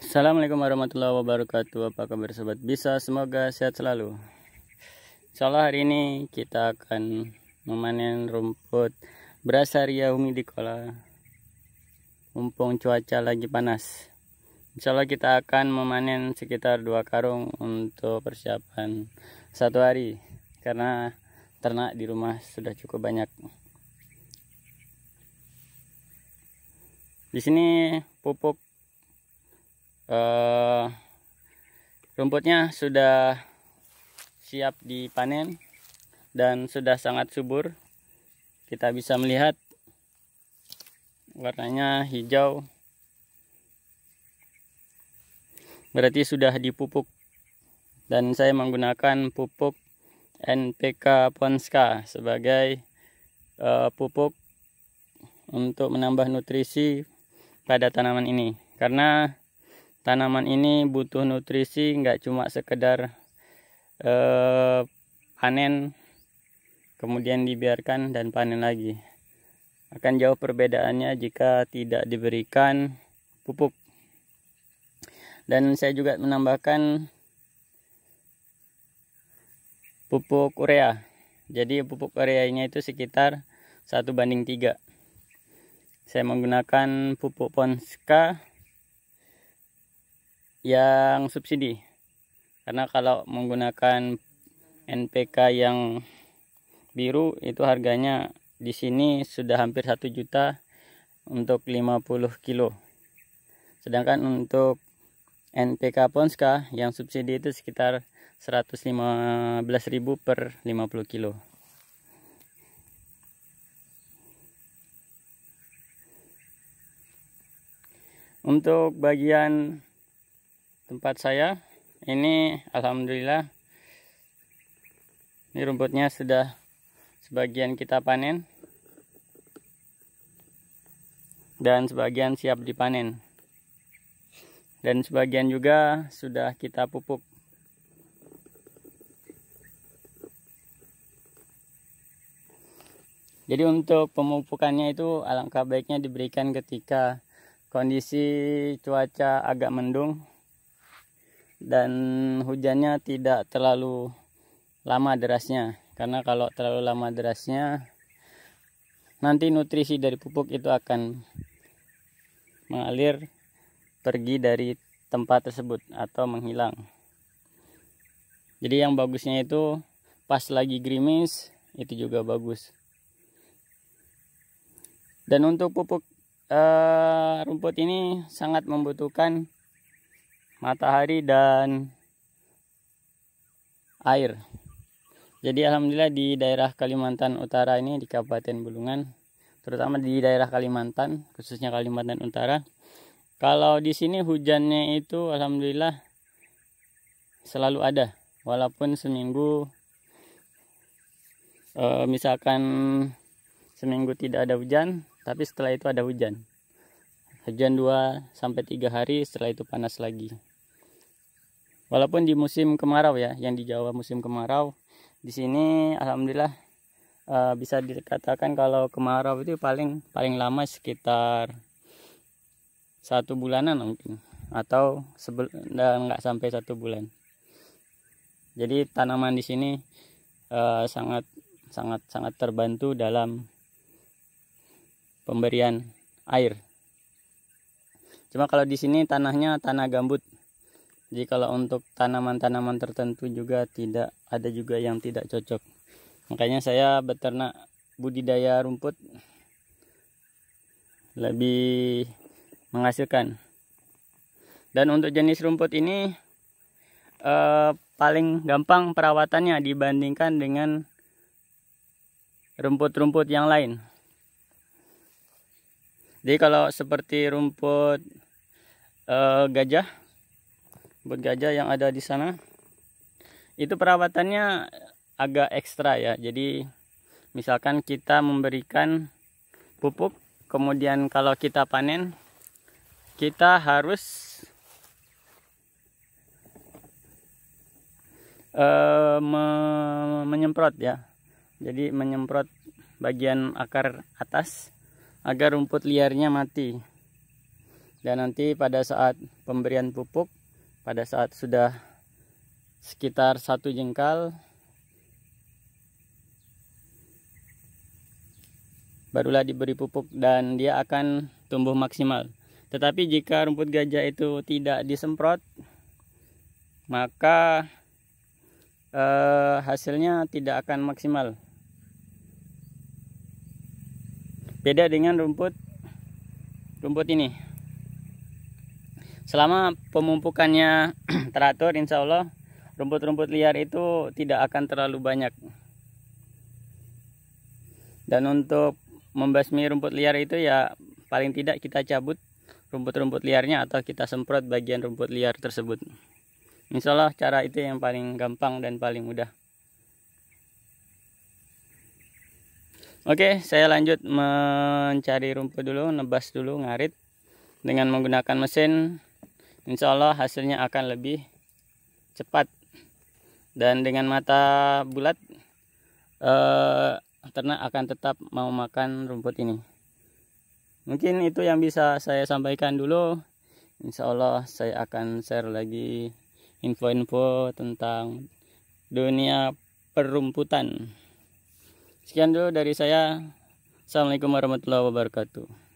Assalamualaikum warahmatullahi wabarakatuh Apa kabar sobat bisa Semoga sehat selalu Insya Allah hari ini kita akan Memanen rumput Brasaria humidicola Mumpung cuaca lagi panas Insya Allah kita akan memanen sekitar dua karung Untuk persiapan satu hari Karena ternak di rumah sudah cukup banyak di sini pupuk uh, rumputnya sudah siap dipanen dan sudah sangat subur kita bisa melihat warnanya hijau berarti sudah dipupuk dan saya menggunakan pupuk NPK Ponska sebagai uh, pupuk untuk menambah nutrisi pada tanaman ini karena tanaman ini butuh nutrisi nggak cuma sekedar eh, panen kemudian dibiarkan dan panen lagi akan jauh perbedaannya jika tidak diberikan pupuk dan saya juga menambahkan pupuk urea jadi pupuk ureanya itu sekitar 1 banding 3 saya menggunakan pupuk Ponska yang subsidi karena kalau menggunakan NPK yang biru itu harganya di sini sudah hampir 1 juta untuk 50 kilo sedangkan untuk NPK Ponska yang subsidi itu sekitar 115.000 per 50 kilo untuk bagian tempat saya ini alhamdulillah ini rumputnya sudah sebagian kita panen dan sebagian siap dipanen dan sebagian juga sudah kita pupuk Jadi untuk pemupukannya itu alangkah baiknya diberikan ketika kondisi cuaca agak mendung dan hujannya tidak terlalu lama derasnya karena kalau terlalu lama derasnya nanti nutrisi dari pupuk itu akan mengalir pergi dari tempat tersebut atau menghilang jadi yang bagusnya itu pas lagi gerimis itu juga bagus dan untuk pupuk uh, rumput ini sangat membutuhkan matahari dan air. Jadi alhamdulillah di daerah Kalimantan Utara ini di Kabupaten Bulungan, terutama di daerah Kalimantan, khususnya Kalimantan Utara. Kalau di sini hujannya itu alhamdulillah selalu ada, walaupun seminggu e, misalkan seminggu tidak ada hujan, tapi setelah itu ada hujan. Hujan 2 sampai 3 hari, setelah itu panas lagi walaupun di musim kemarau ya yang di Jawa musim kemarau di sini alhamdulillah uh, bisa dikatakan kalau kemarau itu paling paling lama sekitar satu bulanan mungkin atau sebel dan nggak sampai satu bulan jadi tanaman di sini uh, sangat sangat sangat terbantu dalam pemberian air cuma kalau di sini tanahnya tanah gambut jadi kalau untuk tanaman-tanaman tertentu juga tidak ada juga yang tidak cocok makanya saya beternak budidaya rumput lebih menghasilkan dan untuk jenis rumput ini eh, paling gampang perawatannya dibandingkan dengan rumput-rumput yang lain jadi kalau seperti rumput eh, gajah buat gajah yang ada di sana itu perawatannya agak ekstra ya jadi misalkan kita memberikan pupuk kemudian kalau kita panen kita harus uh, menyemprot ya jadi menyemprot bagian akar atas agar rumput liarnya mati dan nanti pada saat pemberian pupuk pada saat sudah sekitar satu jengkal barulah diberi pupuk dan dia akan tumbuh maksimal tetapi jika rumput gajah itu tidak disemprot maka eh, hasilnya tidak akan maksimal beda dengan rumput rumput ini selama pemumpukannya teratur insya Allah rumput-rumput liar itu tidak akan terlalu banyak dan untuk membasmi rumput liar itu ya paling tidak kita cabut rumput-rumput liarnya atau kita semprot bagian rumput liar tersebut insya Allah cara itu yang paling gampang dan paling mudah Oke, saya lanjut mencari rumput dulu, nebas dulu, ngarit dengan menggunakan mesin insya Allah hasilnya akan lebih cepat dan dengan mata bulat eh, ternak akan tetap mau makan rumput ini mungkin itu yang bisa saya sampaikan dulu insya Allah saya akan share lagi info-info tentang dunia perumputan sekian dulu dari saya Assalamualaikum warahmatullahi wabarakatuh